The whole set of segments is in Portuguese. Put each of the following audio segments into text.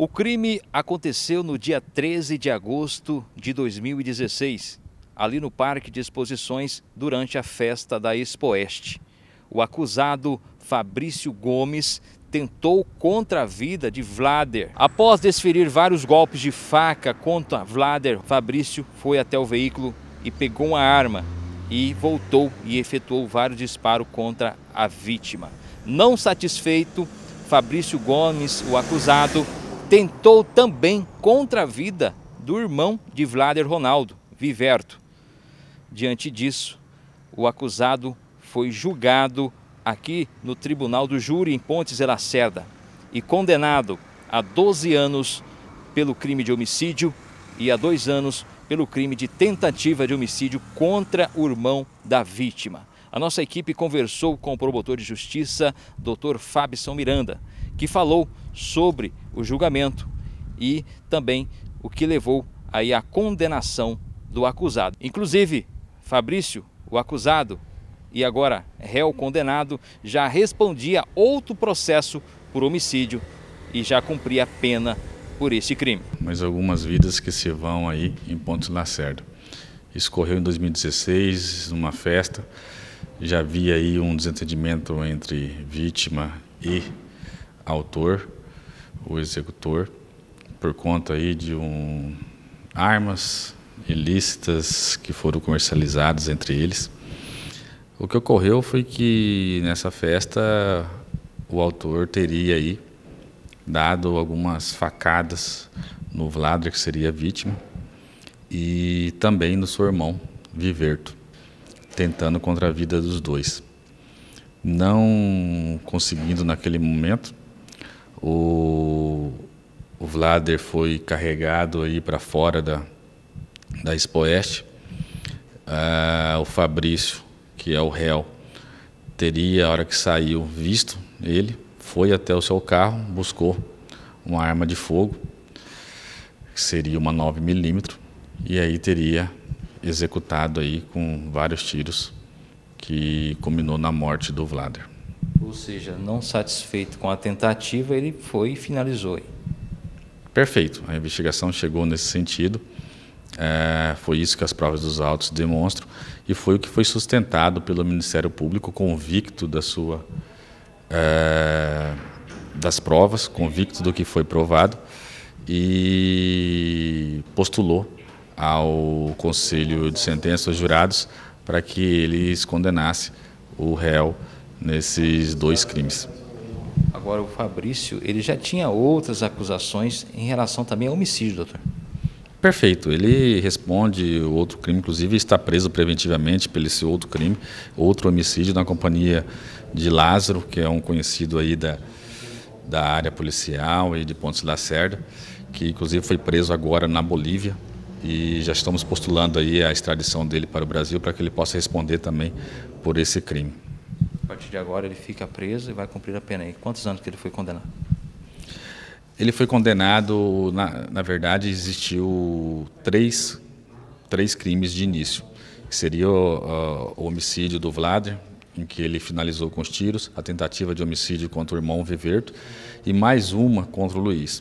O crime aconteceu no dia 13 de agosto de 2016, ali no Parque de Exposições, durante a festa da Expoeste. O acusado, Fabrício Gomes, tentou contra a vida de Vlader. Após desferir vários golpes de faca contra Vlader, Fabrício foi até o veículo e pegou uma arma e voltou e efetuou vários disparos contra a vítima. Não satisfeito, Fabrício Gomes, o acusado, tentou também contra a vida do irmão de Vlader Ronaldo, Viverto. Diante disso, o acusado foi julgado aqui no Tribunal do Júri em Pontes de Lacerda e condenado a 12 anos pelo crime de homicídio e a dois anos pelo crime de tentativa de homicídio contra o irmão da vítima. A nossa equipe conversou com o promotor de justiça, Dr. Fabson Miranda, que falou sobre o julgamento e também o que levou aí à condenação do acusado. Inclusive, Fabrício, o acusado e agora réu condenado, já respondia outro processo por homicídio e já cumpria a pena por esse crime. Mas algumas vidas que se vão aí em Pontos Lacerda. Escorreu em 2016, numa festa. Já havia aí um desentendimento entre vítima e autor, o executor, por conta aí de um, armas ilícitas que foram comercializadas entre eles. O que ocorreu foi que nessa festa o autor teria aí dado algumas facadas no Vladimir, que seria a vítima, e também no seu irmão, Viverto, tentando contra a vida dos dois. Não conseguindo naquele momento, o, o Vlader foi carregado aí para fora da, da Expoeste. Ah, o Fabrício, que é o réu, teria, a hora que saiu, visto ele, foi até o seu carro, buscou uma arma de fogo, que seria uma 9mm, e aí teria executado aí com vários tiros que culminou na morte do Vlader ou seja, não satisfeito com a tentativa, ele foi e finalizou. Perfeito. A investigação chegou nesse sentido. É, foi isso que as provas dos autos demonstram e foi o que foi sustentado pelo Ministério Público, convicto da sua é, das provas, convicto do que foi provado e postulou ao Conselho de Sentença, aos jurados, para que eles condenasse o réu nesses dois crimes. Agora, o Fabrício, ele já tinha outras acusações em relação também a homicídio, doutor. Perfeito. Ele responde outro crime, inclusive está preso preventivamente pelo esse outro crime, outro homicídio na companhia de Lázaro, que é um conhecido aí da, da área policial e de Pontes Lacerda, que inclusive foi preso agora na Bolívia e já estamos postulando aí a extradição dele para o Brasil para que ele possa responder também por esse crime. A partir de agora ele fica preso e vai cumprir a pena. E quantos anos que ele foi condenado? Ele foi condenado, na, na verdade, existiu três, três crimes de início, que seria o, o homicídio do Vladimir, em que ele finalizou com os tiros, a tentativa de homicídio contra o irmão Viverto e mais uma contra o Luiz.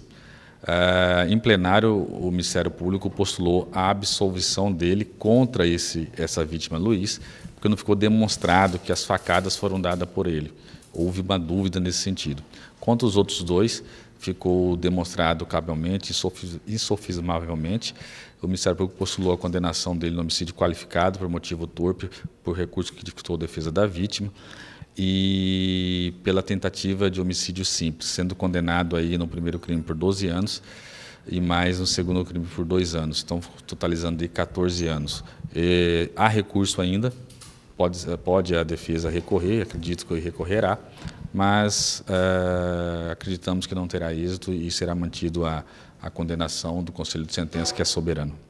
Uh, em plenário, o Ministério Público postulou a absolvição dele contra esse, essa vítima Luiz, não ficou demonstrado que as facadas foram dadas por ele. Houve uma dúvida nesse sentido. Quanto aos outros dois, ficou demonstrado cabalmente, insofismavelmente. O Ministério Público postulou a condenação dele no homicídio qualificado por motivo torpe, por recurso que dificultou a defesa da vítima e pela tentativa de homicídio simples, sendo condenado aí no primeiro crime por 12 anos e mais no segundo crime por dois anos, então totalizando de 14 anos. E eh, há recurso ainda, Pode, pode a defesa recorrer, acredito que recorrerá, mas uh, acreditamos que não terá êxito e será mantido a, a condenação do Conselho de Sentença, que é soberano.